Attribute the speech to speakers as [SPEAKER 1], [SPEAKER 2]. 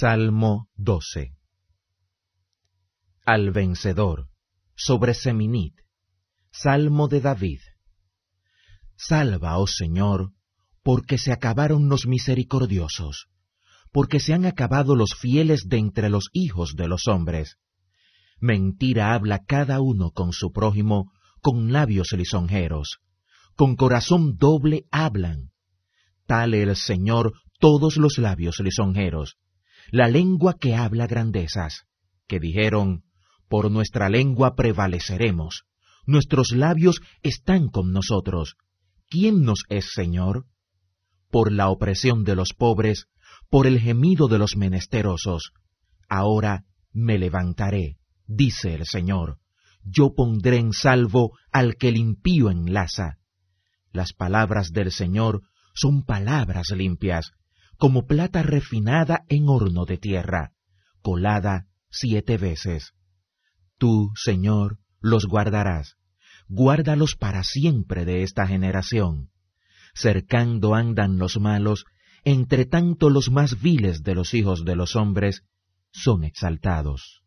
[SPEAKER 1] Salmo 12 Al vencedor, sobre Seminit, Salmo de David. Salva, oh Señor, porque se acabaron los misericordiosos, porque se han acabado los fieles de entre los hijos de los hombres. Mentira habla cada uno con su prójimo, con labios lisonjeros, con corazón doble hablan. Tal el Señor todos los labios lisonjeros, la lengua que habla grandezas, que dijeron, por nuestra lengua prevaleceremos, nuestros labios están con nosotros. ¿Quién nos es Señor? Por la opresión de los pobres, por el gemido de los menesterosos. Ahora me levantaré, dice el Señor. Yo pondré en salvo al que el impío enlaza. Las palabras del Señor son palabras limpias, como plata refinada en horno de tierra, colada siete veces. Tú, Señor, los guardarás, guárdalos para siempre de esta generación. Cercando andan los malos, entre tanto los más viles de los hijos de los hombres son exaltados.